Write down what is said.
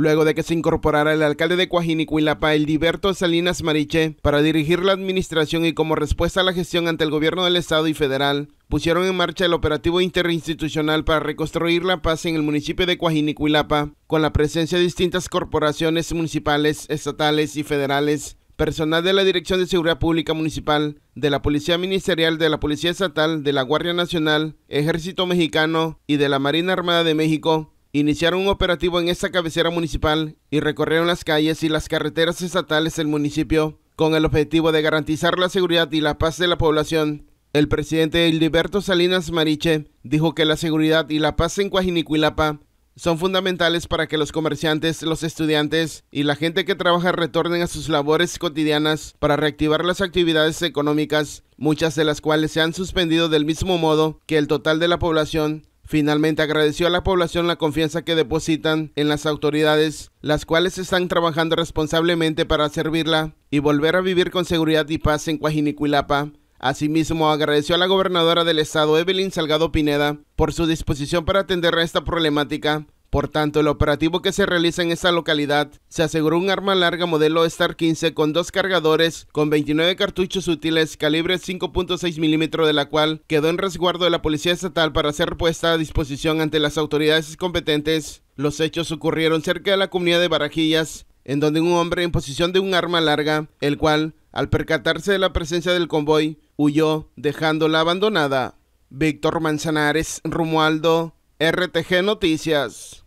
luego de que se incorporara el alcalde de Coajinicuilapa, Eldiberto Salinas Mariche, para dirigir la administración y como respuesta a la gestión ante el gobierno del Estado y federal, pusieron en marcha el operativo interinstitucional para reconstruir la paz en el municipio de Coajinicuilapa, con la presencia de distintas corporaciones municipales, estatales y federales, personal de la Dirección de Seguridad Pública Municipal, de la Policía Ministerial, de la Policía Estatal, de la Guardia Nacional, Ejército Mexicano y de la Marina Armada de México, iniciaron un operativo en esta cabecera municipal y recorrieron las calles y las carreteras estatales del municipio con el objetivo de garantizar la seguridad y la paz de la población. El presidente Gilberto Salinas Mariche dijo que la seguridad y la paz en Cuajinicuilapa son fundamentales para que los comerciantes, los estudiantes y la gente que trabaja retornen a sus labores cotidianas para reactivar las actividades económicas, muchas de las cuales se han suspendido del mismo modo que el total de la población Finalmente agradeció a la población la confianza que depositan en las autoridades, las cuales están trabajando responsablemente para servirla y volver a vivir con seguridad y paz en Cuajinicuilapa. Asimismo, agradeció a la gobernadora del estado, Evelyn Salgado Pineda, por su disposición para atender a esta problemática, por tanto, el operativo que se realiza en esta localidad se aseguró un arma larga modelo Star 15 con dos cargadores con 29 cartuchos útiles calibre 5.6 milímetros de la cual quedó en resguardo de la Policía Estatal para ser puesta a disposición ante las autoridades competentes. Los hechos ocurrieron cerca de la comunidad de Barajillas, en donde un hombre en posición de un arma larga, el cual, al percatarse de la presencia del convoy, huyó dejándola abandonada. Víctor Manzanares Rumualdo RTG Noticias.